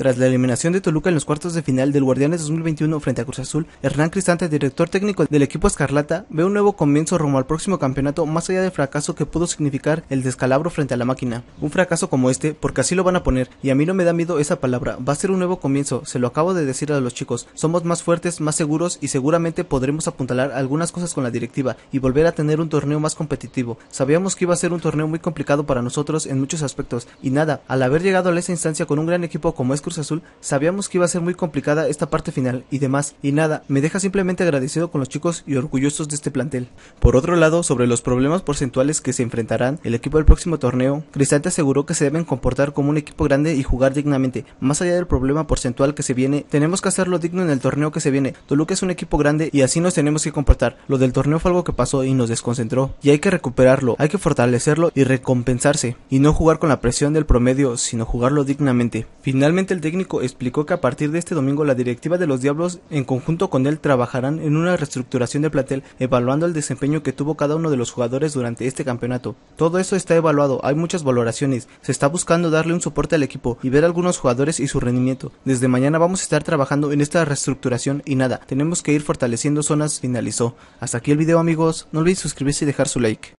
Tras la eliminación de Toluca en los cuartos de final del Guardianes 2021 frente a Cruz Azul, Hernán Cristante, director técnico del equipo Escarlata, ve un nuevo comienzo rumbo al próximo campeonato más allá del fracaso que pudo significar el descalabro frente a la máquina. Un fracaso como este, porque así lo van a poner, y a mí no me da miedo esa palabra, va a ser un nuevo comienzo, se lo acabo de decir a los chicos, somos más fuertes, más seguros y seguramente podremos apuntalar algunas cosas con la directiva y volver a tener un torneo más competitivo. Sabíamos que iba a ser un torneo muy complicado para nosotros en muchos aspectos, y nada, al haber llegado a esa instancia con un gran equipo como es Azul, sabíamos que iba a ser muy complicada esta parte final y demás, y nada, me deja simplemente agradecido con los chicos y orgullosos de este plantel. Por otro lado, sobre los problemas porcentuales que se enfrentarán el equipo del próximo torneo, Cristante aseguró que se deben comportar como un equipo grande y jugar dignamente. Más allá del problema porcentual que se viene, tenemos que hacerlo digno en el torneo que se viene. Toluca es un equipo grande y así nos tenemos que comportar. Lo del torneo fue algo que pasó y nos desconcentró, y hay que recuperarlo, hay que fortalecerlo y recompensarse, y no jugar con la presión del promedio, sino jugarlo dignamente. Finalmente el técnico explicó que a partir de este domingo la directiva de los Diablos en conjunto con él trabajarán en una reestructuración de platel evaluando el desempeño que tuvo cada uno de los jugadores durante este campeonato. Todo eso está evaluado, hay muchas valoraciones, se está buscando darle un soporte al equipo y ver algunos jugadores y su rendimiento. Desde mañana vamos a estar trabajando en esta reestructuración y nada, tenemos que ir fortaleciendo zonas, finalizó. Hasta aquí el video amigos, no olvides suscribirse y dejar su like.